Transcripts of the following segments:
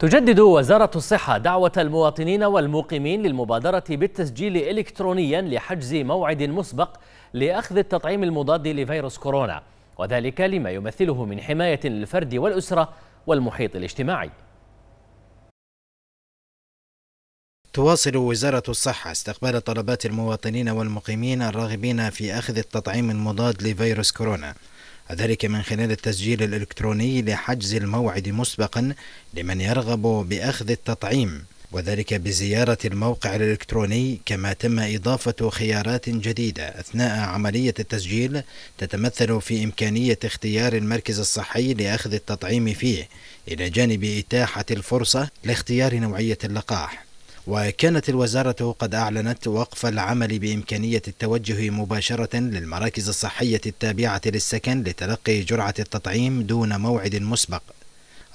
تجدد وزارة الصحة دعوة المواطنين والمقيمين للمبادرة بالتسجيل إلكترونيا لحجز موعد مسبق لأخذ التطعيم المضاد لفيروس كورونا وذلك لما يمثله من حماية للفرد والأسرة والمحيط الاجتماعي تواصل وزارة الصحة استقبال طلبات المواطنين والمقيمين الراغبين في أخذ التطعيم المضاد لفيروس كورونا وذلك من خلال التسجيل الإلكتروني لحجز الموعد مسبقا لمن يرغب بأخذ التطعيم وذلك بزيارة الموقع الإلكتروني كما تم إضافة خيارات جديدة أثناء عملية التسجيل تتمثل في إمكانية اختيار المركز الصحي لأخذ التطعيم فيه إلى جانب إتاحة الفرصة لاختيار نوعية اللقاح وكانت الوزارة قد أعلنت وقف العمل بإمكانية التوجه مباشرة للمراكز الصحية التابعة للسكن لتلقي جرعة التطعيم دون موعد مسبق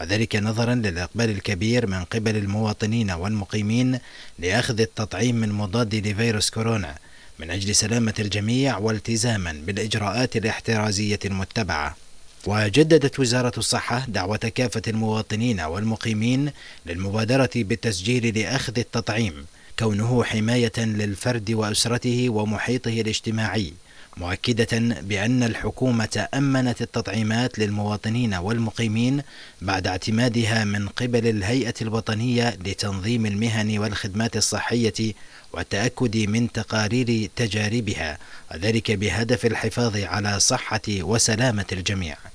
وذلك نظرا للإقبال الكبير من قبل المواطنين والمقيمين لأخذ التطعيم من مضاد لفيروس كورونا من أجل سلامة الجميع والتزاما بالإجراءات الاحترازية المتبعة وجددت وزارة الصحة دعوة كافة المواطنين والمقيمين للمبادرة بالتسجيل لأخذ التطعيم كونه حماية للفرد وأسرته ومحيطه الاجتماعي مؤكدة بأن الحكومة أمنت التطعيمات للمواطنين والمقيمين بعد اعتمادها من قبل الهيئة الوطنية لتنظيم المهن والخدمات الصحية والتأكد من تقارير تجاربها وذلك بهدف الحفاظ على صحة وسلامة الجميع